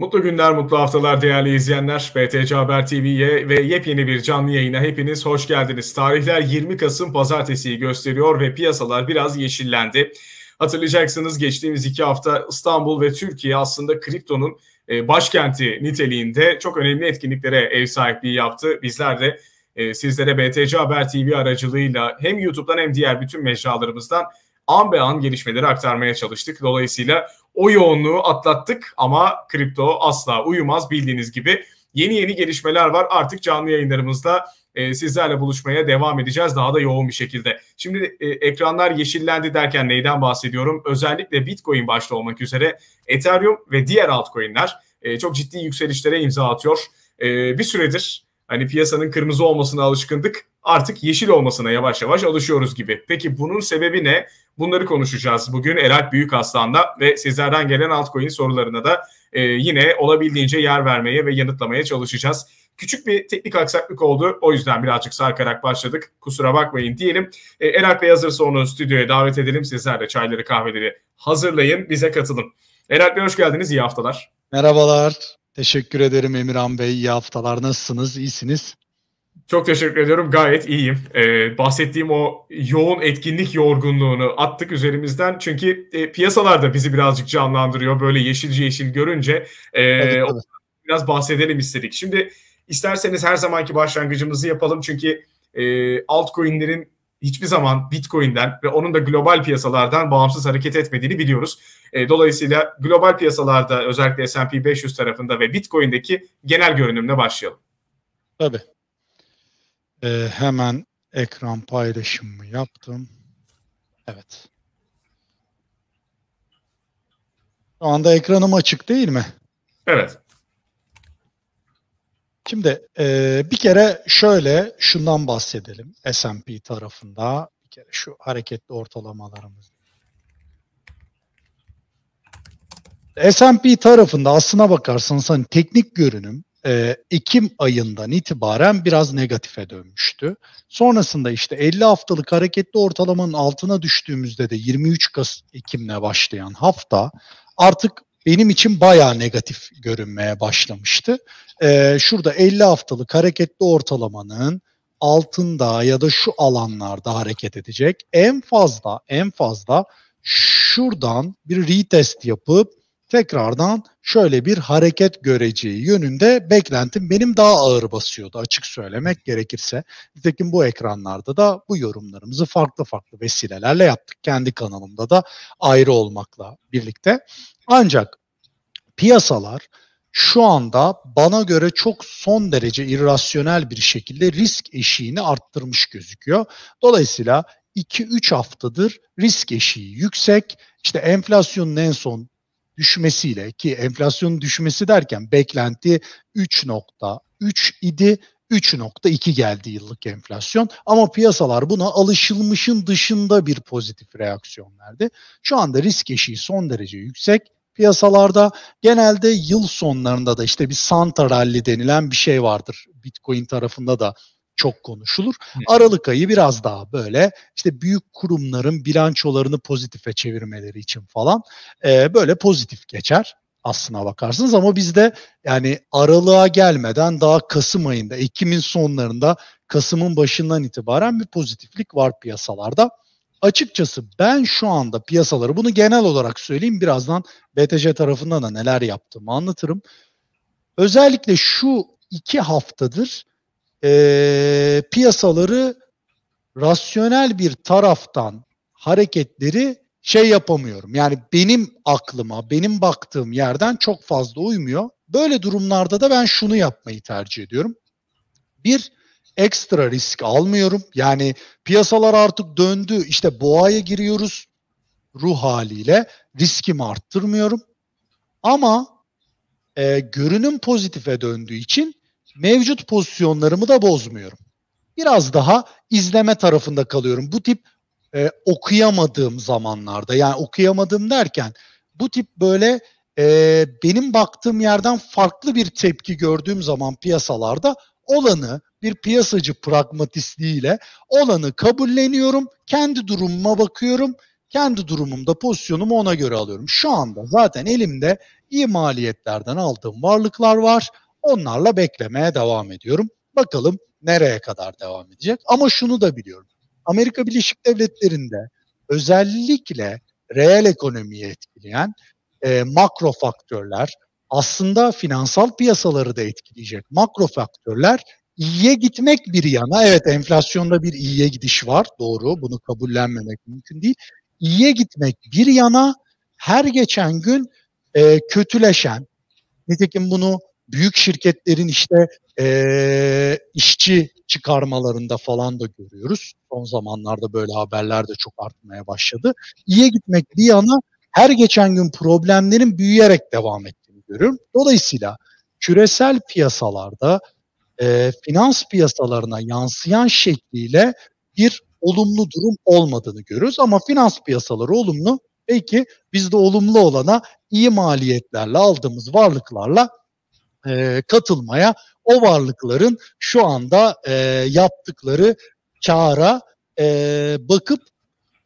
Mutlu günler, mutlu haftalar değerli izleyenler. BTC Haber TV'ye ve yepyeni bir canlı yayına hepiniz hoş geldiniz. Tarihler 20 Kasım pazartesiyi gösteriyor ve piyasalar biraz yeşillendi. Hatırlayacaksınız geçtiğimiz iki hafta İstanbul ve Türkiye aslında kriptonun e, başkenti niteliğinde çok önemli etkinliklere ev sahipliği yaptı. Bizler de e, sizlere BTC Haber TV aracılığıyla hem YouTube'dan hem diğer bütün mecralarımızdan an be an gelişmeleri aktarmaya çalıştık. Dolayısıyla o yoğunluğu atlattık ama kripto asla uyumaz bildiğiniz gibi. Yeni yeni gelişmeler var. Artık canlı yayınlarımızda e, sizlerle buluşmaya devam edeceğiz daha da yoğun bir şekilde. Şimdi e, ekranlar yeşillendi derken neyden bahsediyorum? Özellikle Bitcoin başta olmak üzere Ethereum ve diğer altcoin'ler e, çok ciddi yükselişlere imza atıyor. E, bir süredir Hani piyasanın kırmızı olmasına alışkındık. Artık yeşil olmasına yavaş yavaş alışıyoruz gibi. Peki bunun sebebi ne? Bunları konuşacağız bugün Eralp Aslan'da ve sizlerden gelen altcoin sorularına da e, yine olabildiğince yer vermeye ve yanıtlamaya çalışacağız. Küçük bir teknik aksaklık oldu. O yüzden birazcık sarkarak başladık. Kusura bakmayın diyelim. E, Eralp Bey hazırsa onu stüdyoya davet edelim. Sizler de çayları kahveleri hazırlayın. Bize katılın. Eralp Bey hoş geldiniz. İyi haftalar. Merhabalar. Teşekkür ederim Emirhan Bey. İyi haftalar. Nasılsınız? İyisiniz? Çok teşekkür ediyorum. Gayet iyiyim. Ee, bahsettiğim o yoğun etkinlik yorgunluğunu attık üzerimizden. Çünkü e, piyasalarda bizi birazcık canlandırıyor. Böyle yeşilci yeşil görünce. E, tabii, tabii. Biraz bahsedelim istedik. Şimdi isterseniz her zamanki başlangıcımızı yapalım. Çünkü e, altcoin'lerin hiçbir zaman Bitcoin'den ve onun da global piyasalardan bağımsız hareket etmediğini biliyoruz. E, dolayısıyla global piyasalarda özellikle S&P 500 tarafında ve Bitcoin'deki genel görünümle başlayalım. Tabii. Ee, hemen ekran paylaşımı yaptım. Evet. Şu anda ekranım açık değil mi? Evet. Şimdi e, bir kere şöyle şundan bahsedelim S&P tarafında. Bir kere şu hareketli ortalamalarımız. S&P tarafında aslına bakarsanız hani teknik görünüm e, Ekim ayından itibaren biraz negatife dönmüştü. Sonrasında işte 50 haftalık hareketli ortalamanın altına düştüğümüzde de 23 Kasım Ekim'le başlayan hafta artık benim için bayağı negatif görünmeye başlamıştı. Ee, şurada 50 haftalık hareketli ortalamanın altında ya da şu alanlarda hareket edecek. En fazla en fazla şuradan bir retest yapıp tekrardan şöyle bir hareket göreceği yönünde beklentim benim daha ağır basıyordu açık söylemek gerekirse. Nitekim bu ekranlarda da bu yorumlarımızı farklı farklı vesilelerle yaptık. Kendi kanalımda da ayrı olmakla birlikte. Ancak piyasalar şu anda bana göre çok son derece irrasyonel bir şekilde risk eşiğini arttırmış gözüküyor. Dolayısıyla 2-3 haftadır risk eşiği yüksek. İşte enflasyonun en son düşmesiyle ki enflasyonun düşmesi derken beklenti 3.3 idi. 3.2 geldi yıllık enflasyon ama piyasalar buna alışılmışın dışında bir pozitif reaksiyon verdi. Şu anda risk eşiği son derece yüksek piyasalarda genelde yıl sonlarında da işte bir Santa Rally denilen bir şey vardır. Bitcoin tarafında da çok konuşulur. Aralık ayı biraz daha böyle işte büyük kurumların bilançolarını pozitife çevirmeleri için falan e, böyle pozitif geçer aslına bakarsınız ama bizde yani aralığa gelmeden daha Kasım ayında, Ekim'in sonlarında, Kasım'ın başından itibaren bir pozitiflik var piyasalarda açıkçası ben şu anda piyasaları bunu genel olarak söyleyeyim birazdan BTC tarafından da neler yaptığımı anlatırım. Özellikle şu iki haftadır e, piyasaları rasyonel bir taraftan hareketleri şey yapamıyorum. Yani benim aklıma, benim baktığım yerden çok fazla uymuyor. Böyle durumlarda da ben şunu yapmayı tercih ediyorum. Bir, ekstra risk almıyorum. Yani piyasalar artık döndü. İşte boğaya giriyoruz ruh haliyle. Riskimi arttırmıyorum. Ama e, görünüm pozitife döndüğü için mevcut pozisyonlarımı da bozmuyorum. Biraz daha izleme tarafında kalıyorum. Bu tip e, okuyamadığım zamanlarda yani okuyamadığım derken bu tip böyle e, benim baktığım yerden farklı bir tepki gördüğüm zaman piyasalarda olanı bir piyasacı pragmatistliğiyle olanı kabulleniyorum, kendi durumuma bakıyorum, kendi durumumda pozisyonumu ona göre alıyorum. Şu anda zaten elimde iyi maliyetlerden aldığım varlıklar var. Onlarla beklemeye devam ediyorum. Bakalım nereye kadar devam edecek. Ama şunu da biliyorum. Amerika Birleşik Devletleri'nde özellikle reel ekonomiyi etkileyen e, makro faktörler aslında finansal piyasaları da etkileyecek makro faktörler İyiye gitmek bir yana, evet enflasyonda bir iyiye gidiş var, doğru, bunu kabullenmemek mümkün değil. İyiye gitmek bir yana, her geçen gün e, kötüleşen, nitekim bunu büyük şirketlerin işte e, işçi çıkarmalarında falan da görüyoruz. Son zamanlarda böyle haberler de çok artmaya başladı. İyiye gitmek bir yana her geçen gün problemlerin büyüyerek devam ettiğini görüyorum. Dolayısıyla küresel piyasalarda e, finans piyasalarına yansıyan şekliyle bir olumlu durum olmadığını görürüz. Ama finans piyasaları olumlu. Peki bizde olumlu olana iyi maliyetlerle aldığımız varlıklarla e, katılmaya o varlıkların şu anda e, yaptıkları kara e, bakıp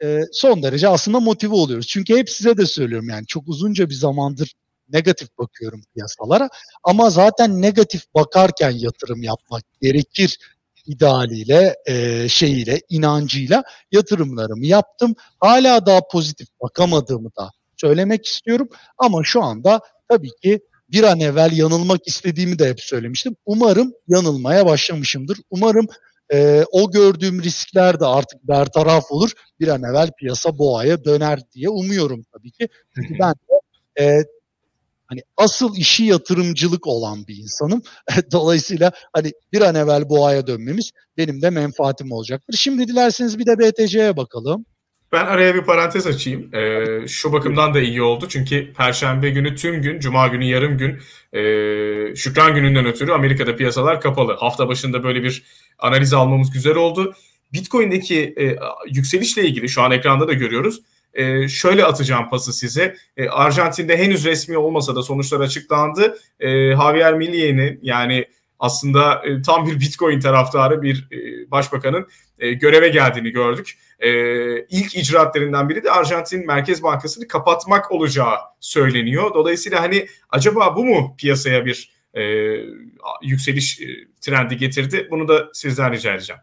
e, son derece aslında motive oluyoruz. Çünkü hep size de söylüyorum yani çok uzunca bir zamandır negatif bakıyorum piyasalara. Ama zaten negatif bakarken yatırım yapmak gerekir idealiyle, e, şeyiyle, inancıyla yatırımlarımı yaptım. Hala daha pozitif bakamadığımı da söylemek istiyorum. Ama şu anda tabii ki bir an evvel yanılmak istediğimi de hep söylemiştim. Umarım yanılmaya başlamışımdır. Umarım e, o gördüğüm riskler de artık bertaraf olur. Bir an evvel piyasa boğaya döner diye umuyorum tabii ki. Çünkü ben de e, hani asıl işi yatırımcılık olan bir insanım. Dolayısıyla hani bir an evvel bu aya dönmemiz benim de menfaatim olacaktır. Şimdi dilerseniz bir de BTC'ye bakalım. Ben araya bir parantez açayım. Ee, şu bakımdan da iyi oldu. Çünkü Perşembe günü tüm gün, Cuma günü yarım gün, e, Şükran gününden ötürü Amerika'da piyasalar kapalı. Hafta başında böyle bir analiz almamız güzel oldu. Bitcoin'deki e, yükselişle ilgili şu an ekranda da görüyoruz e, şöyle atacağım pası size. E, Arjantin'de henüz resmi olmasa da sonuçlar açıklandı. E, Javier Millei'ni yani aslında e, tam bir Bitcoin taraftarı bir e, başbakanın e, göreve geldiğini gördük. E, ilk icraatlerinden biri de Arjantin Merkez Bankası'nı kapatmak olacağı söyleniyor. Dolayısıyla hani acaba bu mu piyasaya bir e, yükseliş e, trendi getirdi? Bunu da sizden rica edeceğim.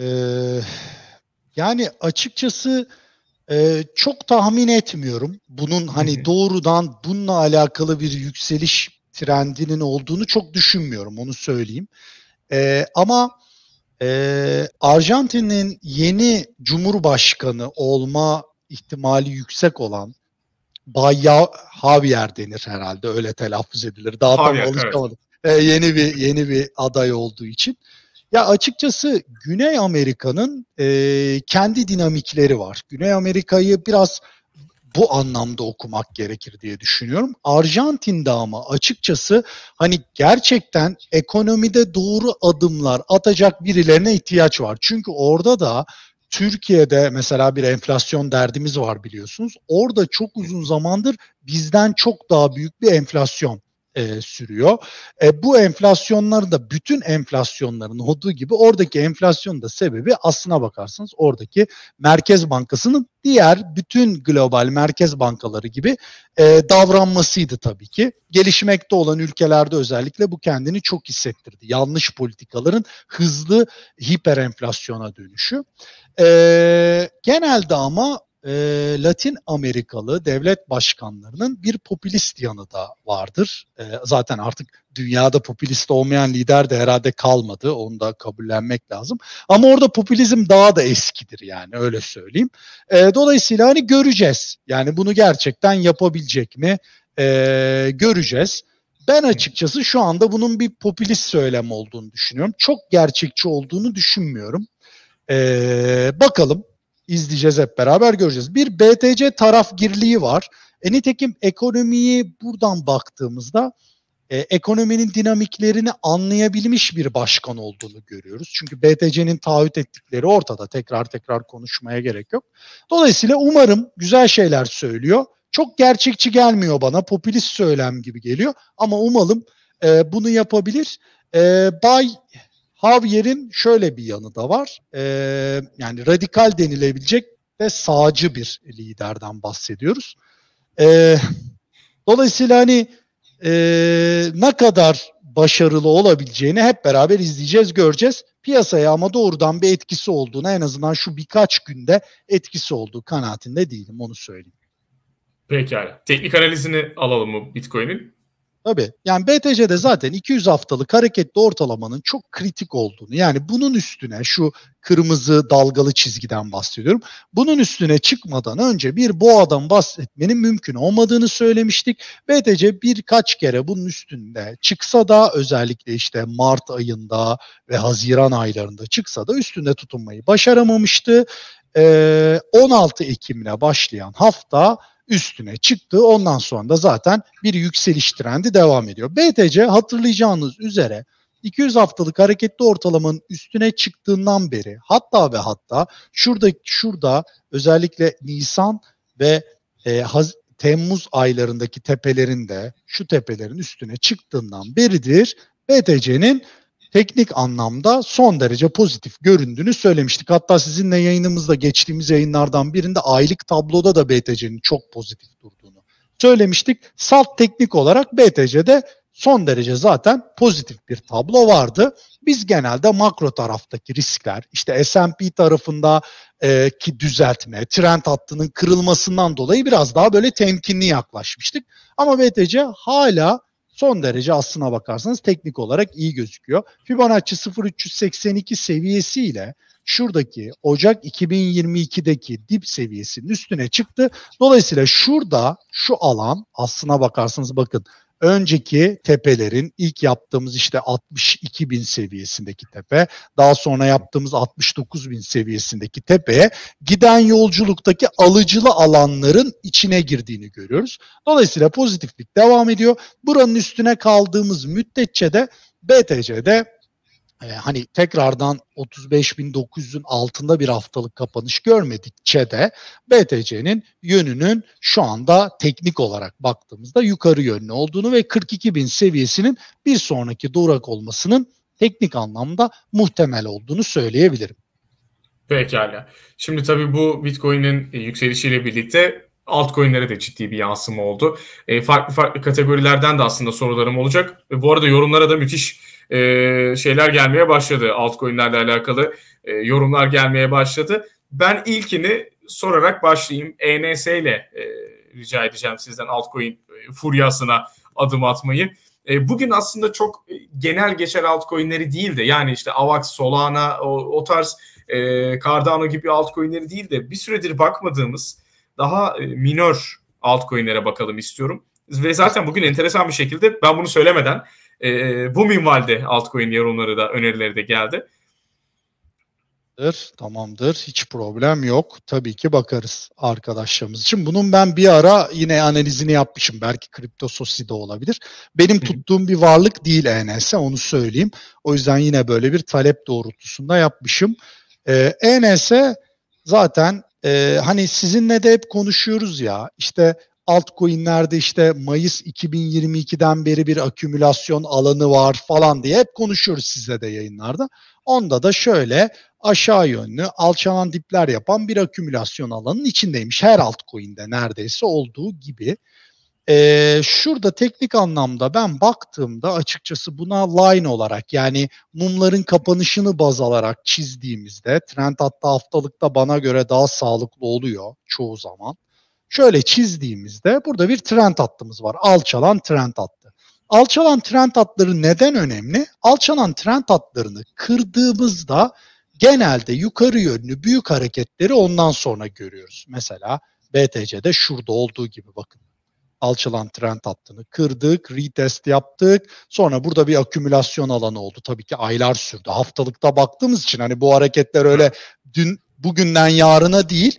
Ee, yani açıkçası ee, çok tahmin etmiyorum. Bunun hani doğrudan bununla alakalı bir yükseliş trendinin olduğunu çok düşünmüyorum onu söyleyeyim. Ee, ama e, Arjantin'in yeni cumhurbaşkanı olma ihtimali yüksek olan Bay Javier denir herhalde öyle telaffuz edilir. Daha Javier, tam alışamadım. Evet. Ee, yeni bir yeni bir aday olduğu için ya açıkçası Güney Amerika'nın e, kendi dinamikleri var. Güney Amerika'yı biraz bu anlamda okumak gerekir diye düşünüyorum. Arjantin'de ama açıkçası hani gerçekten ekonomide doğru adımlar atacak birilerine ihtiyaç var. Çünkü orada da Türkiye'de mesela bir enflasyon derdimiz var biliyorsunuz. Orada çok uzun zamandır bizden çok daha büyük bir enflasyon e, sürüyor. E, bu enflasyonları da bütün enflasyonların olduğu gibi oradaki enflasyonun da sebebi aslına bakarsanız oradaki Merkez Bankası'nın diğer bütün global merkez bankaları gibi e, davranmasıydı tabii ki. Gelişmekte olan ülkelerde özellikle bu kendini çok hissettirdi. Yanlış politikaların hızlı hiper enflasyona dönüşü. E, genelde ama e, Latin Amerikalı devlet başkanlarının bir popülist yanı da vardır. E, zaten artık dünyada popülist olmayan lider de herhalde kalmadı. Onu da kabullenmek lazım. Ama orada popülizm daha da eskidir yani öyle söyleyeyim. E, dolayısıyla hani göreceğiz. Yani bunu gerçekten yapabilecek mi e, göreceğiz. Ben açıkçası şu anda bunun bir popülist söylem olduğunu düşünüyorum. Çok gerçekçi olduğunu düşünmüyorum. Ee, bakalım izleyeceğiz hep beraber göreceğiz. Bir BTC taraf girliği var. E nitekim ekonomiyi buradan baktığımızda e, ekonominin dinamiklerini anlayabilmiş bir başkan olduğunu görüyoruz. Çünkü BTC'nin taahhüt ettikleri ortada. Tekrar tekrar konuşmaya gerek yok. Dolayısıyla umarım güzel şeyler söylüyor. Çok gerçekçi gelmiyor bana. Popülist söylem gibi geliyor. Ama umalım e, bunu yapabilir. E, Bay Havier'in şöyle bir yanı da var. E, yani radikal denilebilecek ve sağcı bir liderden bahsediyoruz. E, dolayısıyla hani e, ne kadar başarılı olabileceğini hep beraber izleyeceğiz, göreceğiz. Piyasaya ama doğrudan bir etkisi olduğuna en azından şu birkaç günde etkisi olduğu kanaatinde değilim onu söyleyeyim. Pekala. Teknik analizini alalım mı Bitcoin'in? Tabii. Yani BTC'de zaten 200 haftalık hareketli ortalamanın çok kritik olduğunu yani bunun üstüne şu kırmızı dalgalı çizgiden bahsediyorum. Bunun üstüne çıkmadan önce bir boğadan bahsetmenin mümkün olmadığını söylemiştik. BTC birkaç kere bunun üstünde çıksa da özellikle işte Mart ayında ve Haziran aylarında çıksa da üstünde tutunmayı başaramamıştı. Ee, 16 Ekim'le başlayan hafta üstüne çıktı. Ondan sonra da zaten bir yükseliş trendi devam ediyor. BTC hatırlayacağınız üzere 200 haftalık hareketli ortalamanın üstüne çıktığından beri hatta ve hatta şurada şurada özellikle Nisan ve e, Haz Temmuz aylarındaki tepelerinde şu tepelerin üstüne çıktığından beridir BTC'nin teknik anlamda son derece pozitif göründüğünü söylemiştik. Hatta sizinle yayınımızda geçtiğimiz yayınlardan birinde aylık tabloda da BTC'nin çok pozitif durduğunu söylemiştik. Salt teknik olarak BTC'de son derece zaten pozitif bir tablo vardı. Biz genelde makro taraftaki riskler, işte S&P tarafında e, ki düzeltme, trend hattının kırılmasından dolayı biraz daha böyle temkinli yaklaşmıştık. Ama BTC hala son derece aslına bakarsanız teknik olarak iyi gözüküyor. Fibonacci 0382 seviyesiyle şuradaki Ocak 2022'deki dip seviyesinin üstüne çıktı. Dolayısıyla şurada şu alan aslına bakarsanız bakın önceki tepelerin ilk yaptığımız işte 62 bin seviyesindeki tepe, daha sonra yaptığımız 69 bin seviyesindeki tepeye giden yolculuktaki alıcılı alanların içine girdiğini görüyoruz. Dolayısıyla pozitiflik devam ediyor. Buranın üstüne kaldığımız müddetçe de BTC'de e, hani tekrardan 35.900'ün altında bir haftalık kapanış görmedikçe de BTC'nin yönünün şu anda teknik olarak baktığımızda yukarı yönlü olduğunu ve 42.000 seviyesinin bir sonraki durak olmasının teknik anlamda muhtemel olduğunu söyleyebilirim. Pekala. Şimdi tabii bu Bitcoin'in e, yükselişiyle birlikte altcoin'lere de ciddi bir yansıma oldu. E, farklı farklı kategorilerden de aslında sorularım olacak. E, bu arada yorumlara da müthiş e, şeyler gelmeye başladı. Altcoin'lerle alakalı e, yorumlar gelmeye başladı. Ben ilkini sorarak başlayayım. ENS ile e, rica edeceğim sizden altcoin e, furyasına adım atmayı. E, bugün aslında çok genel geçer altcoin'leri değil de yani işte AVAX, Solana o, o tarz e, Cardano gibi altcoin'leri değil de bir süredir bakmadığımız daha e, minör altcoin'lere bakalım istiyorum. Ve zaten bugün enteresan bir şekilde ben bunu söylemeden e, bu minvalde altcoin yorumları da önerileri de geldi. Tamamdır, tamamdır. Hiç problem yok. Tabii ki bakarız arkadaşlarımız için. Bunun ben bir ara yine analizini yapmışım. Belki kripto soside olabilir. Benim tuttuğum bir varlık değil ENS, onu söyleyeyim. O yüzden yine böyle bir talep doğrultusunda yapmışım. Ee, ENS zaten e, hani sizinle de hep konuşuyoruz ya. işte altcoin'lerde işte Mayıs 2022'den beri bir akümülasyon alanı var falan diye hep konuşuyoruz size de yayınlarda. Onda da şöyle aşağı yönlü alçalan dipler yapan bir akümülasyon alanının içindeymiş. Her altcoin'de neredeyse olduğu gibi. Ee, şurada teknik anlamda ben baktığımda açıkçası buna line olarak yani mumların kapanışını baz alarak çizdiğimizde trend hatta haftalıkta bana göre daha sağlıklı oluyor çoğu zaman şöyle çizdiğimizde burada bir trend hattımız var. Alçalan trend hattı. Alçalan trend hatları neden önemli? Alçalan trend hatlarını kırdığımızda genelde yukarı yönlü büyük hareketleri ondan sonra görüyoruz. Mesela BTC'de şurada olduğu gibi bakın. Alçalan trend hattını kırdık, retest yaptık. Sonra burada bir akümülasyon alanı oldu. Tabii ki aylar sürdü. Haftalıkta baktığımız için hani bu hareketler öyle dün bugünden yarına değil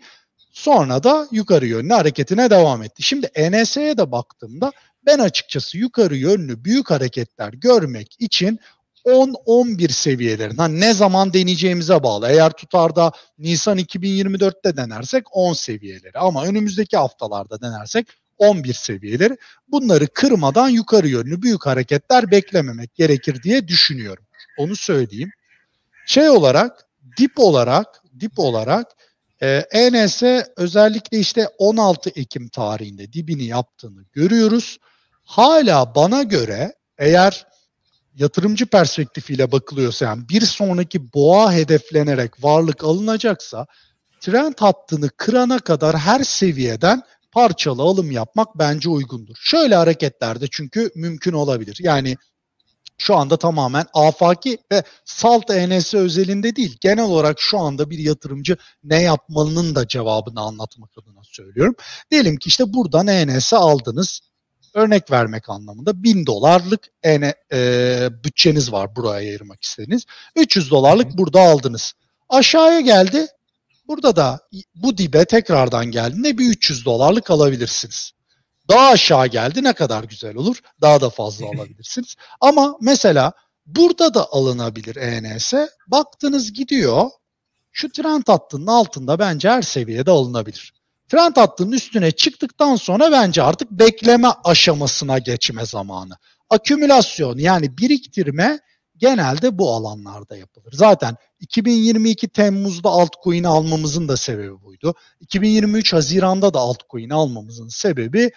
Sonra da yukarı yönlü hareketine devam etti. Şimdi ENS'ye de baktığımda ben açıkçası yukarı yönlü büyük hareketler görmek için 10-11 seviyelerin hani ne zaman deneyeceğimize bağlı. Eğer tutarda Nisan 2024'te denersek 10 seviyeleri ama önümüzdeki haftalarda denersek 11 seviyeleri. Bunları kırmadan yukarı yönlü büyük hareketler beklememek gerekir diye düşünüyorum. Onu söyleyeyim. Şey olarak, dip olarak, dip olarak ee, ENS özellikle işte 16 Ekim tarihinde dibini yaptığını görüyoruz. Hala bana göre eğer yatırımcı perspektifiyle bakılıyorsa yani bir sonraki boğa hedeflenerek varlık alınacaksa trend hattını kırana kadar her seviyeden parçalı alım yapmak bence uygundur. Şöyle hareketlerde çünkü mümkün olabilir. Yani şu anda tamamen afaki ve salt ENS özelinde değil. Genel olarak şu anda bir yatırımcı ne yapmalının da cevabını anlatmak adına söylüyorum. Diyelim ki işte buradan ENS aldınız. Örnek vermek anlamında 1000 dolarlık EN, e, bütçeniz var buraya ayırmak istediğiniz. 300 dolarlık burada aldınız. Aşağıya geldi. Burada da bu dibe tekrardan geldiğinde bir 300 dolarlık alabilirsiniz. Daha aşağı geldi ne kadar güzel olur. Daha da fazla alabilirsiniz. Ama mesela burada da alınabilir ENS. Baktınız gidiyor. Şu trend hattının altında bence her seviyede alınabilir. Trend hattının üstüne çıktıktan sonra bence artık bekleme aşamasına geçme zamanı. Akümülasyon yani biriktirme genelde bu alanlarda yapılır. Zaten 2022 Temmuz'da altcoin almamızın da sebebi buydu. 2023 Haziran'da da altcoin almamızın sebebi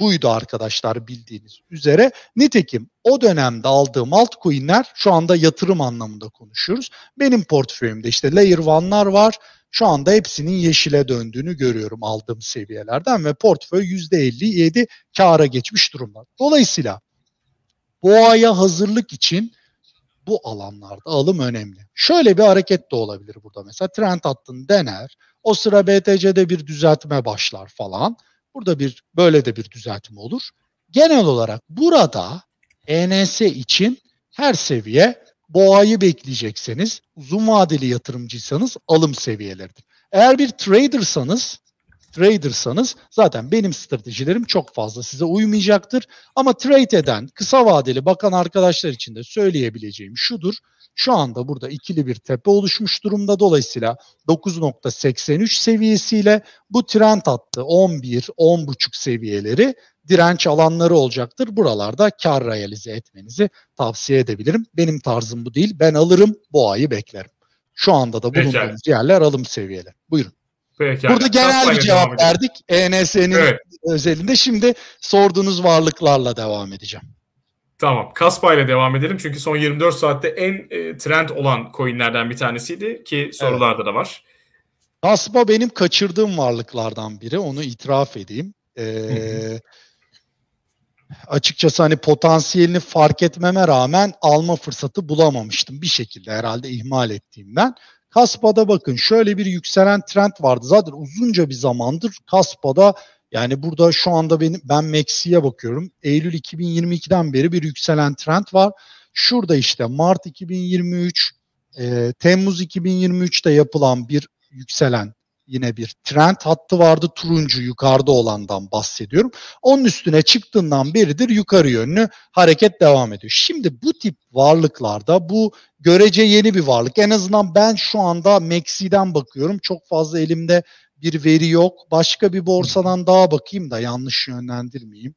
buydu arkadaşlar bildiğiniz üzere. Nitekim o dönemde aldığım altcoin'ler şu anda yatırım anlamında konuşuyoruz. Benim portföyümde işte layer 1'lar var. Şu anda hepsinin yeşile döndüğünü görüyorum aldığım seviyelerden ve portföy %57 kâra geçmiş durumda. Dolayısıyla boğaya hazırlık için bu alanlarda alım önemli. Şöyle bir hareket de olabilir burada mesela trend hattını dener. O sıra BTC'de bir düzeltme başlar falan. Burada bir böyle de bir düzeltme olur. Genel olarak burada ENS için her seviye boğayı bekleyecekseniz uzun vadeli yatırımcıysanız alım seviyeleridir. Eğer bir tradersanız tradersanız zaten benim stratejilerim çok fazla size uymayacaktır. Ama trade eden, kısa vadeli bakan arkadaşlar için de söyleyebileceğim şudur. Şu anda burada ikili bir tepe oluşmuş durumda. Dolayısıyla 9.83 seviyesiyle bu trend attı 11, 10.5 seviyeleri direnç alanları olacaktır. Buralarda kar realize etmenizi tavsiye edebilirim. Benim tarzım bu değil. Ben alırım, boğayı beklerim. Şu anda da bulunduğumuz Peki. yerler alım seviyeli. Buyurun. Peki, Burada yani. genel bir cevap verdik. ENS'nin evet. özelinde. Şimdi sorduğunuz varlıklarla devam edeceğim. Tamam. Kaspa ile devam edelim. Çünkü son 24 saatte en e, trend olan coinlerden bir tanesiydi ki sorularda evet. da var. Kaspa benim kaçırdığım varlıklardan biri. Onu itiraf edeyim. Ee, açıkçası hani potansiyelini fark etmeme rağmen alma fırsatı bulamamıştım. Bir şekilde herhalde ihmal ettiğimden. Kaspa'da bakın şöyle bir yükselen trend vardı. Zaten uzunca bir zamandır Kaspa'da yani burada şu anda benim, ben Maxi'ye bakıyorum. Eylül 2022'den beri bir yükselen trend var. Şurada işte Mart 2023, e, Temmuz 2023'te yapılan bir yükselen yine bir trend hattı vardı turuncu yukarıda olandan bahsediyorum. Onun üstüne çıktığından beridir yukarı yönlü hareket devam ediyor. Şimdi bu tip varlıklarda bu görece yeni bir varlık. En azından ben şu anda Maxi'den bakıyorum. Çok fazla elimde bir veri yok. Başka bir borsadan daha bakayım da yanlış yönlendirmeyeyim.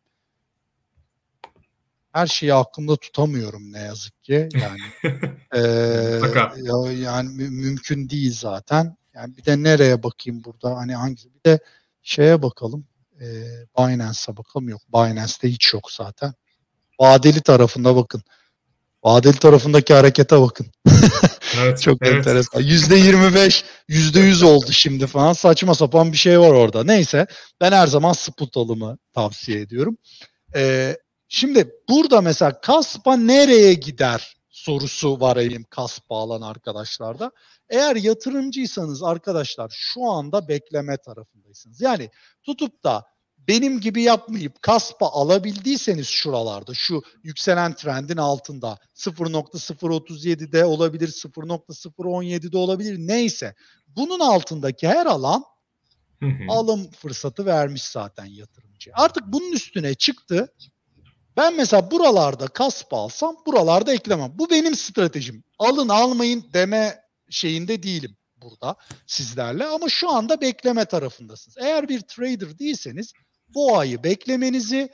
Her şeyi aklımda tutamıyorum ne yazık ki. Yani e, yani mümkün değil zaten. Yani bir de nereye bakayım burada? Hani hangisi? Bir de şeye bakalım. E, Binance'a bakalım. Yok. Binance'de hiç yok zaten. Vadeli tarafında bakın. Vadeli tarafındaki harekete bakın. Evet, Çok evet. enteresan. Yüzde 25, yüzde 100 oldu şimdi falan. Saçma sapan bir şey var orada. Neyse ben her zaman spot alımı tavsiye ediyorum. Ee, şimdi burada mesela kaspa nereye gider sorusu var elim kas bağlan arkadaşlarda. Eğer yatırımcıysanız arkadaşlar şu anda bekleme tarafındaysınız. Yani tutup da benim gibi yapmayıp kaspa alabildiyseniz şuralarda şu yükselen trendin altında 0.037'de olabilir 0.017'de olabilir neyse bunun altındaki her alan alım fırsatı vermiş zaten yatırımcı. Artık bunun üstüne çıktı. Ben mesela buralarda kaspa alsam buralarda eklemem. Bu benim stratejim. Alın almayın deme şeyinde değilim burada sizlerle ama şu anda bekleme tarafındasınız. Eğer bir trader değilseniz boğayı beklemenizi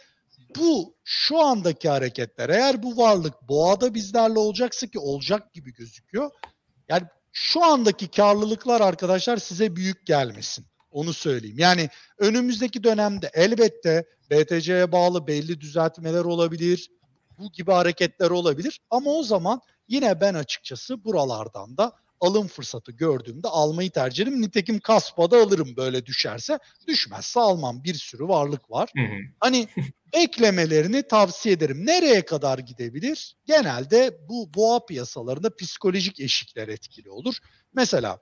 bu şu andaki hareketler eğer bu varlık boğada bizlerle olacaksa ki olacak gibi gözüküyor. Yani şu andaki karlılıklar arkadaşlar size büyük gelmesin. Onu söyleyeyim. Yani önümüzdeki dönemde elbette BTC'ye bağlı belli düzeltmeler olabilir. Bu gibi hareketler olabilir. Ama o zaman yine ben açıkçası buralardan da alım fırsatı gördüğümde almayı tercih ederim. Nitekim Kaspa'da alırım böyle düşerse. Düşmezse almam. Bir sürü varlık var. Hı hı. Hani beklemelerini tavsiye ederim. Nereye kadar gidebilir? Genelde bu boğa piyasalarında psikolojik eşikler etkili olur. Mesela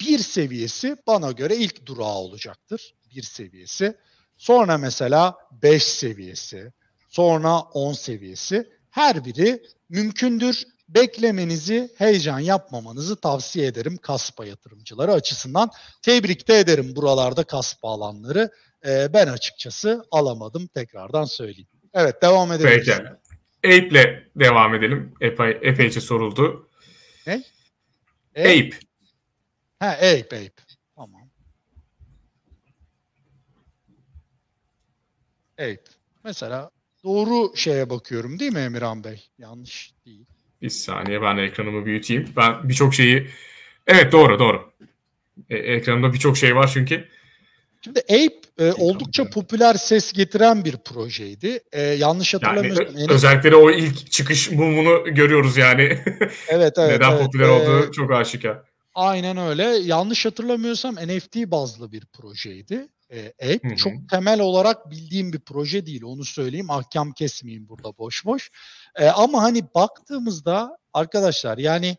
bir seviyesi bana göre ilk durağı olacaktır. Bir seviyesi. Sonra mesela 5 seviyesi, sonra 10 seviyesi. Her biri mümkündür beklemenizi, heyecan yapmamanızı tavsiye ederim kaspa yatırımcıları açısından. Tebrik de ederim buralarda kaspa alanları. E, ben açıkçası alamadım tekrardan söyleyeyim. Evet devam edelim. Peki. Ape'le devam edelim. Epey, epeyce soruldu. Ne? Ape. Ape. Ha Ape Ape. Tamam. Ape. Mesela doğru şeye bakıyorum değil mi Emirhan Bey? Yanlış değil. Bir saniye ben ekranımı büyüteyim. Ben birçok şeyi... Evet doğru doğru. E, ekranımda birçok şey var çünkü. Şimdi Ape e, oldukça popüler ses getiren bir projeydi. E, yanlış hatırlamıyorsam. Yani, en... Özellikle o ilk çıkış mumunu görüyoruz yani. evet evet. Neden evet, popüler evet. olduğu çok aşikar. Aynen öyle. Yanlış hatırlamıyorsam NFT bazlı bir projeydi e, ek. Hı hı. Çok temel olarak bildiğim bir proje değil onu söyleyeyim. Ahkam kesmeyeyim burada boş boş. E, ama hani baktığımızda arkadaşlar yani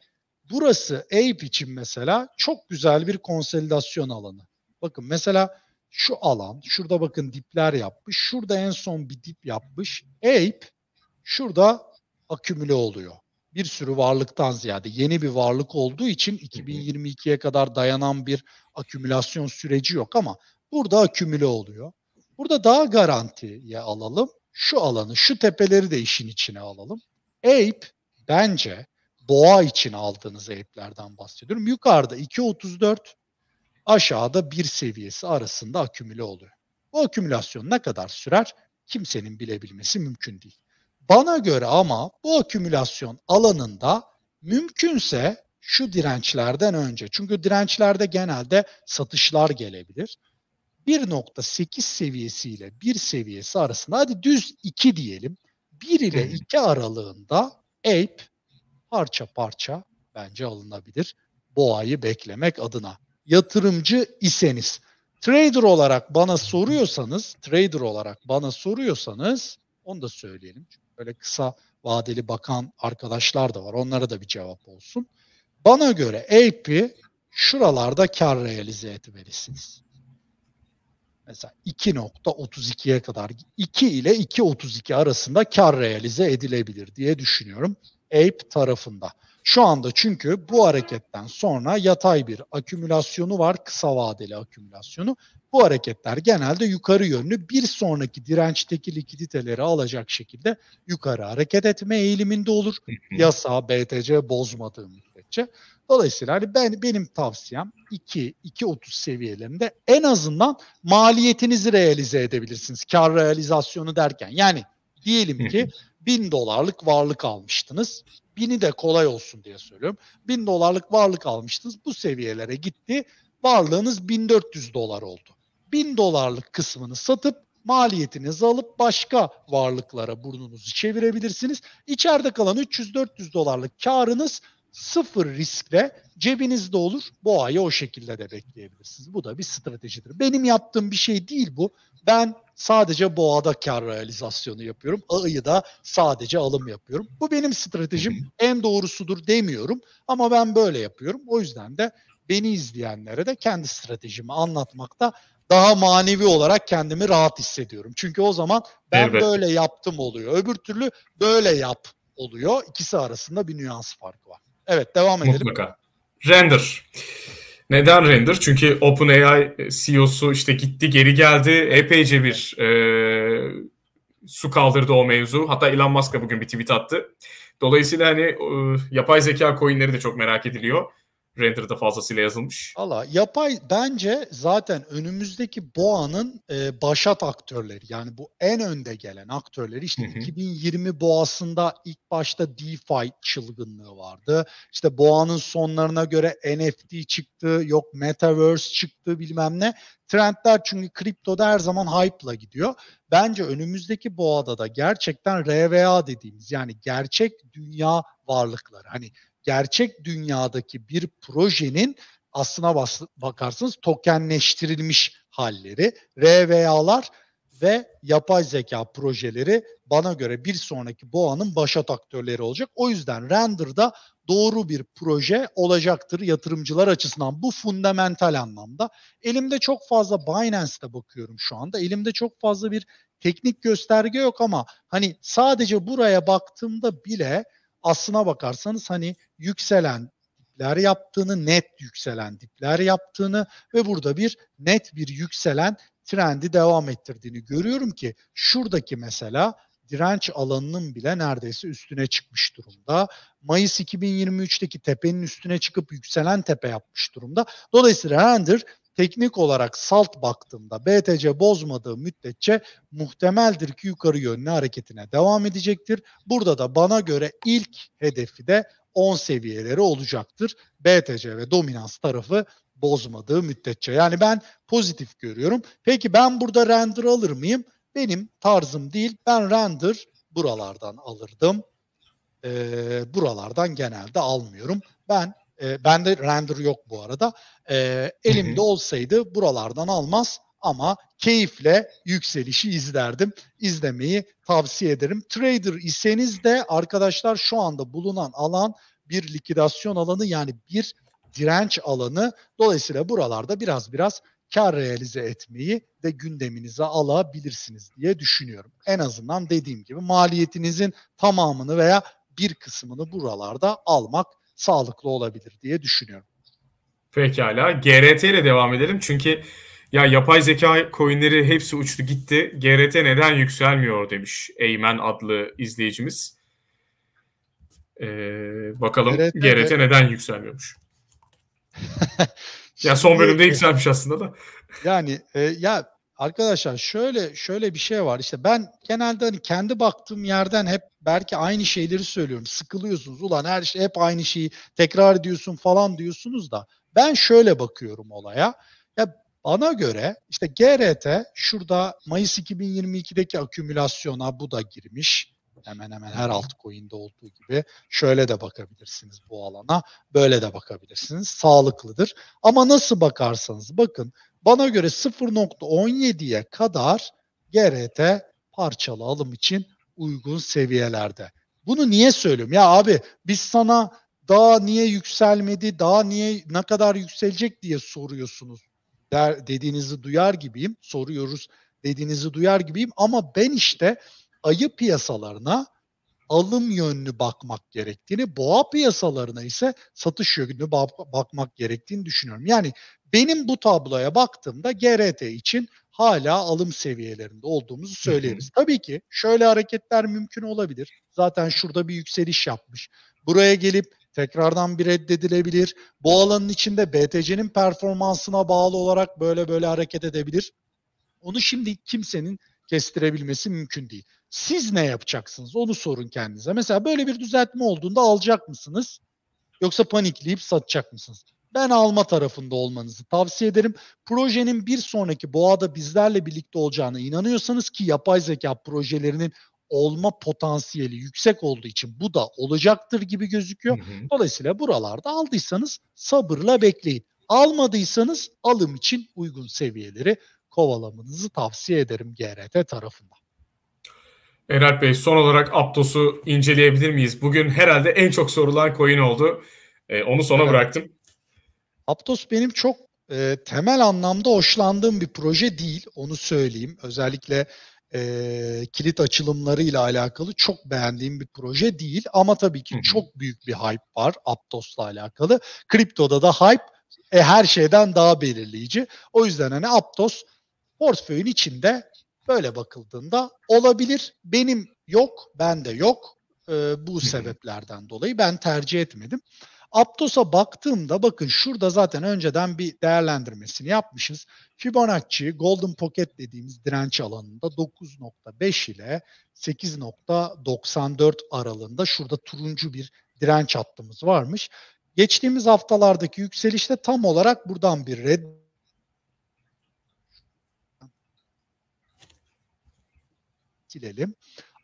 burası Eyüp için mesela çok güzel bir konsolidasyon alanı. Bakın mesela şu alan, şurada bakın dipler yapmış, şurada en son bir dip yapmış. Eyüp şurada akümüle oluyor. Bir sürü varlıktan ziyade yeni bir varlık olduğu için 2022'ye kadar dayanan bir akümülasyon süreci yok ama Burada akümüle oluyor. Burada daha garantiye alalım. Şu alanı, şu tepeleri de işin içine alalım. Eyüp bence boğa için aldığınız eyüplerden bahsediyorum. Yukarıda 2.34, aşağıda bir seviyesi arasında akümüle oluyor. Bu akümülasyon ne kadar sürer kimsenin bilebilmesi mümkün değil. Bana göre ama bu akümülasyon alanında mümkünse şu dirençlerden önce. Çünkü dirençlerde genelde satışlar gelebilir. 1.8 seviyesiyle 1 seviyesi arasında hadi düz 2 diyelim. 1 ile 2 aralığında ape parça parça bence alınabilir. Boğayı beklemek adına. Yatırımcı iseniz trader olarak bana soruyorsanız, trader olarak bana soruyorsanız onu da söyleyelim. Çünkü böyle kısa vadeli bakan arkadaşlar da var. Onlara da bir cevap olsun. Bana göre AP'i şuralarda kar realize etmelisiniz. Mesela 2.32'ye kadar 2 ile 2.32 arasında kar realize edilebilir diye düşünüyorum. Ape tarafında. Şu anda çünkü bu hareketten sonra yatay bir akümülasyonu var, kısa vadeli akümülasyonu. Bu hareketler genelde yukarı yönlü bir sonraki dirençteki likiditeleri alacak şekilde yukarı hareket etme eğiliminde olur. Yasa, BTC bozmadığı müddetçe. Dolayısıyla hani ben benim tavsiyem 2 2.30 seviyelerinde en azından maliyetinizi realize edebilirsiniz. Kar realizasyonu derken yani diyelim ki 1000 dolarlık varlık almıştınız. Bini de kolay olsun diye söylüyorum. 1000 dolarlık varlık almıştınız. Bu seviyelere gitti. Varlığınız 1400 dolar oldu. 1000 dolarlık kısmını satıp maliyetinizi alıp başka varlıklara burnunuzu çevirebilirsiniz. İçeride kalan 300-400 dolarlık karınız sıfır riskle cebinizde olur. Bu ayı o şekilde de bekleyebilirsiniz. Bu da bir stratejidir. Benim yaptığım bir şey değil bu. Ben sadece boğada kar realizasyonu yapıyorum. Ayı da sadece alım yapıyorum. Bu benim stratejim. En doğrusudur demiyorum ama ben böyle yapıyorum. O yüzden de beni izleyenlere de kendi stratejimi anlatmakta daha manevi olarak kendimi rahat hissediyorum. Çünkü o zaman ben Elbette. böyle yaptım oluyor. Öbür türlü böyle yap oluyor. İkisi arasında bir nüans farkı var. Evet devam edelim. Mutlaka. Render. Neden render? Çünkü OpenAI CEO'su işte gitti geri geldi. Epeyce bir e, su kaldırdı o mevzu. Hatta Elon Musk'a bugün bir tweet attı. Dolayısıyla hani e, yapay zeka coinleri de çok merak ediliyor render'da fazlasıyla yazılmış. Valla yapay bence zaten önümüzdeki Boğa'nın e, başat aktörleri yani bu en önde gelen aktörleri işte Hı-hı. 2020 Boğa'sında ilk başta DeFi çılgınlığı vardı. İşte Boğa'nın sonlarına göre NFT çıktı, yok Metaverse çıktı bilmem ne. Trendler çünkü kriptoda her zaman hype'la gidiyor. Bence önümüzdeki Boğa'da da gerçekten RVA dediğimiz yani gerçek dünya varlıkları. Hani gerçek dünyadaki bir projenin aslına bakarsınız tokenleştirilmiş halleri, RVA'lar ve yapay zeka projeleri bana göre bir sonraki boğanın başat aktörleri olacak. O yüzden Render'da doğru bir proje olacaktır yatırımcılar açısından. Bu fundamental anlamda. Elimde çok fazla Binance'te bakıyorum şu anda. Elimde çok fazla bir teknik gösterge yok ama hani sadece buraya baktığımda bile aslına bakarsanız hani yükselen dipler yaptığını, net yükselen dipler yaptığını ve burada bir net bir yükselen trendi devam ettirdiğini görüyorum ki şuradaki mesela direnç alanının bile neredeyse üstüne çıkmış durumda. Mayıs 2023'teki tepenin üstüne çıkıp yükselen tepe yapmış durumda. Dolayısıyla Render teknik olarak salt baktığımda BTC bozmadığı müddetçe muhtemeldir ki yukarı yönlü hareketine devam edecektir. Burada da bana göre ilk hedefi de 10 seviyeleri olacaktır. BTC ve dominans tarafı bozmadığı müddetçe. Yani ben pozitif görüyorum. Peki ben burada render alır mıyım? Benim tarzım değil. Ben render buralardan alırdım. Ee, buralardan genelde almıyorum. Ben e, bende render yok bu arada. E, elimde olsaydı buralardan almaz ama keyifle yükselişi izlerdim. İzlemeyi tavsiye ederim. Trader iseniz de arkadaşlar şu anda bulunan alan bir likidasyon alanı yani bir direnç alanı. Dolayısıyla buralarda biraz biraz kar realize etmeyi de gündeminize alabilirsiniz diye düşünüyorum. En azından dediğim gibi maliyetinizin tamamını veya bir kısmını buralarda almak sağlıklı olabilir diye düşünüyorum. Pekala. GRT ile devam edelim. Çünkü ya yapay zeka coinleri hepsi uçtu gitti. GRT neden yükselmiyor demiş Eymen adlı izleyicimiz. Ee, bakalım GRT, GRT de... neden yükselmiyormuş. ya son bölümde yükselmiş aslında da. Yani e, ya Arkadaşlar şöyle şöyle bir şey var İşte ben genelde hani kendi baktığım yerden hep belki aynı şeyleri söylüyorum. Sıkılıyorsunuz ulan her şey hep aynı şeyi tekrar ediyorsun falan diyorsunuz da ben şöyle bakıyorum olaya. Ya bana göre işte GRT şurada Mayıs 2022'deki akümülasyona bu da girmiş hemen hemen her altcoin'de olduğu gibi şöyle de bakabilirsiniz bu alana, böyle de bakabilirsiniz. Sağlıklıdır. Ama nasıl bakarsanız bakın bana göre 0.17'ye kadar GRT parçalı alım için uygun seviyelerde. Bunu niye söylüyorum? Ya abi biz sana daha niye yükselmedi, daha niye ne kadar yükselecek diye soruyorsunuz der, dediğinizi duyar gibiyim. Soruyoruz dediğinizi duyar gibiyim ama ben işte ayı piyasalarına alım yönlü bakmak gerektiğini, boğa piyasalarına ise satış yönlü bak- bakmak gerektiğini düşünüyorum. Yani benim bu tabloya baktığımda GRT için hala alım seviyelerinde olduğumuzu söyleyebiliriz. Tabii ki şöyle hareketler mümkün olabilir. Zaten şurada bir yükseliş yapmış. Buraya gelip tekrardan bir reddedilebilir. Bu alanın içinde BTC'nin performansına bağlı olarak böyle böyle hareket edebilir. Onu şimdi kimsenin kestirebilmesi mümkün değil. Siz ne yapacaksınız? Onu sorun kendinize. Mesela böyle bir düzeltme olduğunda alacak mısınız? Yoksa panikleyip satacak mısınız? Ben alma tarafında olmanızı tavsiye ederim. Projenin bir sonraki boğada bizlerle birlikte olacağına inanıyorsanız ki yapay zeka projelerinin olma potansiyeli yüksek olduğu için bu da olacaktır gibi gözüküyor. Hı hı. Dolayısıyla buralarda aldıysanız sabırla bekleyin. Almadıysanız alım için uygun seviyeleri kovalamanızı tavsiye ederim GRT tarafından. Erat Bey son olarak Aptos'u inceleyebilir miyiz? Bugün herhalde en çok sorulan coin oldu. E, onu sona evet. bıraktım. Aptos benim çok e, temel anlamda hoşlandığım bir proje değil. Onu söyleyeyim. Özellikle e, kilit açılımları ile alakalı çok beğendiğim bir proje değil. Ama tabii ki Hı-hı. çok büyük bir hype var Aptos'la alakalı. Kriptoda da hype e, her şeyden daha belirleyici. O yüzden hani Aptos portföyün içinde böyle bakıldığında olabilir. Benim yok, ben de yok. E, bu sebeplerden dolayı ben tercih etmedim. Aptos'a baktığımda bakın şurada zaten önceden bir değerlendirmesini yapmışız. Fibonacci Golden Pocket dediğimiz direnç alanında 9.5 ile 8.94 aralığında şurada turuncu bir direnç hattımız varmış. Geçtiğimiz haftalardaki yükselişte tam olarak buradan bir red etkilelim.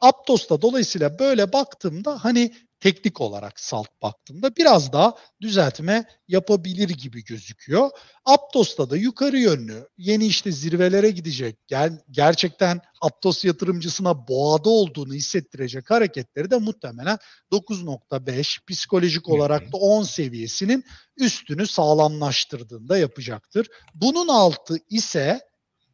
Aptos'ta dolayısıyla böyle baktığımda hani teknik olarak salt baktığımda biraz daha düzeltme yapabilir gibi gözüküyor. Aptos'ta da yukarı yönlü yeni işte zirvelere gidecek ger- gerçekten Aptos yatırımcısına boğada olduğunu hissettirecek hareketleri de muhtemelen 9.5 psikolojik olarak da 10 seviyesinin üstünü sağlamlaştırdığında yapacaktır. Bunun altı ise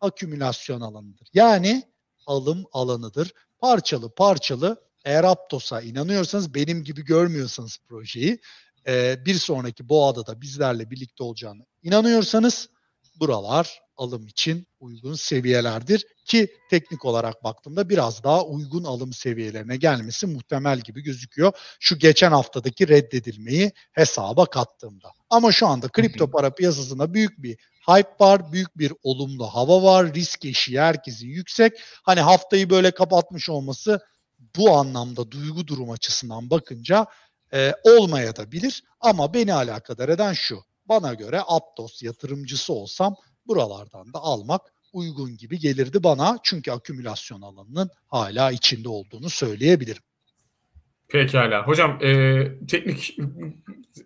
akümülasyon alanıdır. Yani alım alanıdır. Parçalı parçalı eğer Aptos'a inanıyorsanız benim gibi görmüyorsanız projeyi bir sonraki Boğa'da da bizlerle birlikte olacağını inanıyorsanız buralar alım için uygun seviyelerdir ki teknik olarak baktığımda biraz daha uygun alım seviyelerine gelmesi muhtemel gibi gözüküyor. Şu geçen haftadaki reddedilmeyi hesaba kattığımda. Ama şu anda kripto para piyasasında büyük bir hype var, büyük bir olumlu hava var, risk eşiği herkesin yüksek. Hani haftayı böyle kapatmış olması bu anlamda duygu durum açısından bakınca e, olmaya da bilir ama beni alakadar eden şu bana göre Aptos yatırımcısı olsam buralardan da almak uygun gibi gelirdi bana. Çünkü akümülasyon alanının hala içinde olduğunu söyleyebilirim. Pekala. Hocam e, teknik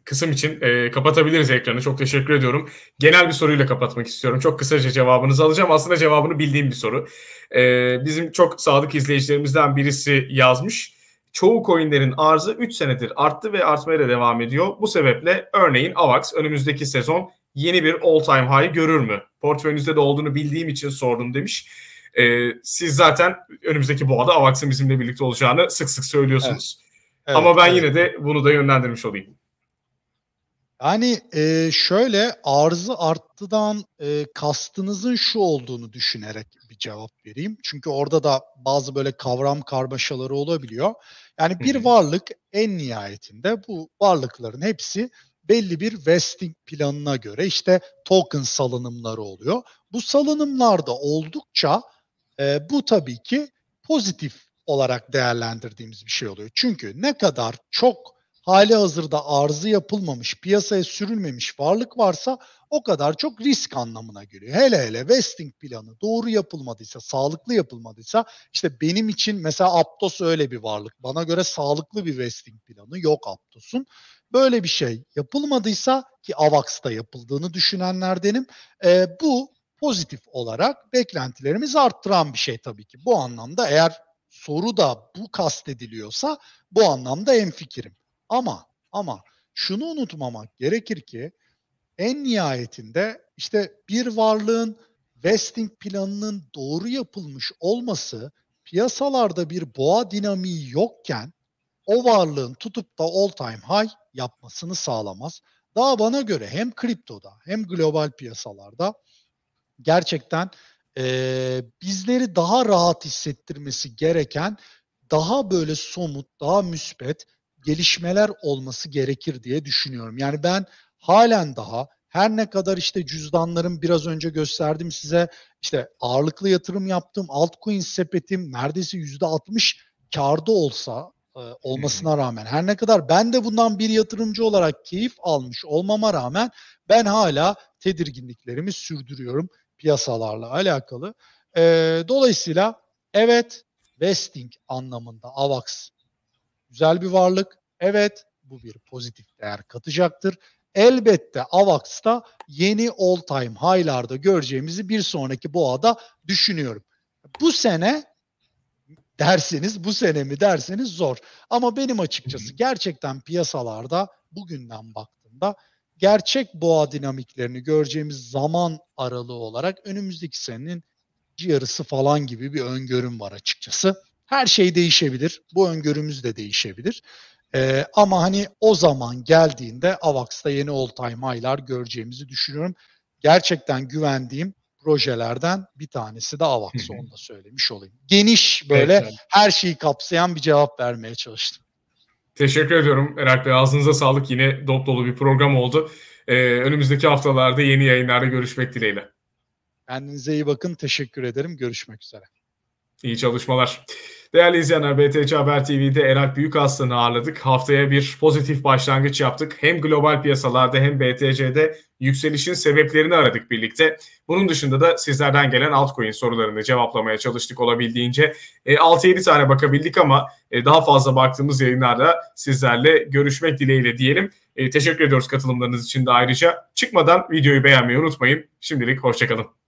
kısım için e, kapatabiliriz ekranı. Çok teşekkür ediyorum. Genel bir soruyla kapatmak istiyorum. Çok kısaca cevabınızı alacağım. Aslında cevabını bildiğim bir soru. E, bizim çok sadık izleyicilerimizden birisi yazmış çoğu coinlerin arzı 3 senedir arttı ve artmaya da devam ediyor. Bu sebeple örneğin AVAX önümüzdeki sezon yeni bir all time high görür mü? Portföyünüzde de olduğunu bildiğim için sordum demiş. Ee, siz zaten önümüzdeki boğada AVAX'ın bizimle birlikte olacağını sık sık söylüyorsunuz. Evet. Evet, Ama ben evet. yine de bunu da yönlendirmiş olayım. Yani e, şöyle arzı arttıdan e, kastınızın şu olduğunu düşünerek bir cevap vereyim. Çünkü orada da bazı böyle kavram karmaşaları olabiliyor. Yani bir Hı-hı. varlık en nihayetinde bu varlıkların hepsi belli bir vesting planına göre işte token salınımları oluyor. Bu salınımlarda oldukça e, bu tabii ki pozitif olarak değerlendirdiğimiz bir şey oluyor. Çünkü ne kadar çok hali hazırda arzı yapılmamış, piyasaya sürülmemiş varlık varsa o kadar çok risk anlamına geliyor. Hele hele vesting planı doğru yapılmadıysa, sağlıklı yapılmadıysa işte benim için mesela Aptos öyle bir varlık. Bana göre sağlıklı bir vesting planı yok Aptos'un. Böyle bir şey yapılmadıysa ki Avax'ta yapıldığını düşünenlerdenim. E, bu pozitif olarak beklentilerimizi arttıran bir şey tabii ki. Bu anlamda eğer soru da bu kastediliyorsa bu anlamda en fikirim. Ama ama şunu unutmamak gerekir ki en nihayetinde işte bir varlığın vesting planının doğru yapılmış olması piyasalarda bir boğa dinamiği yokken o varlığın tutup da all time high yapmasını sağlamaz. Daha bana göre hem kriptoda hem global piyasalarda gerçekten e, bizleri daha rahat hissettirmesi gereken daha böyle somut, daha müspet, gelişmeler olması gerekir diye düşünüyorum. Yani ben halen daha her ne kadar işte cüzdanlarım biraz önce gösterdim size işte ağırlıklı yatırım yaptım altcoin sepetim neredeyse yüzde altmış karda olsa e, olmasına rağmen her ne kadar ben de bundan bir yatırımcı olarak keyif almış olmama rağmen ben hala tedirginliklerimi sürdürüyorum piyasalarla alakalı. E, dolayısıyla evet vesting anlamında AVAX güzel bir varlık. Evet bu bir pozitif değer katacaktır. Elbette AVAX'ta yeni all time high'larda göreceğimizi bir sonraki boğada düşünüyorum. Bu sene derseniz bu sene mi derseniz zor. Ama benim açıkçası gerçekten piyasalarda bugünden baktığımda gerçek boğa dinamiklerini göreceğimiz zaman aralığı olarak önümüzdeki senenin yarısı falan gibi bir öngörüm var açıkçası. Her şey değişebilir. Bu öngörümüz de değişebilir. Ee, ama hani o zaman geldiğinde AVAX'ta yeni all time high'lar göreceğimizi düşünüyorum. Gerçekten güvendiğim projelerden bir tanesi de AVAX onu da söylemiş olayım. Geniş böyle evet, her şeyi kapsayan bir cevap vermeye çalıştım. Teşekkür ediyorum Erak Bey. Ağzınıza sağlık. Yine dop dolu bir program oldu. Ee, önümüzdeki haftalarda yeni yayınlarda görüşmek dileğiyle. Kendinize iyi bakın. Teşekkür ederim. Görüşmek üzere. İyi çalışmalar. Değerli izleyenler BTC Haber TV'de büyük Büyükaslan'ı ağırladık. Haftaya bir pozitif başlangıç yaptık. Hem global piyasalarda hem BTC'de yükselişin sebeplerini aradık birlikte. Bunun dışında da sizlerden gelen altcoin sorularını cevaplamaya çalıştık olabildiğince. E, 6-7 tane bakabildik ama e, daha fazla baktığımız yayınlarda sizlerle görüşmek dileğiyle diyelim. E, teşekkür ediyoruz katılımlarınız için de ayrıca. Çıkmadan videoyu beğenmeyi unutmayın. Şimdilik hoşçakalın.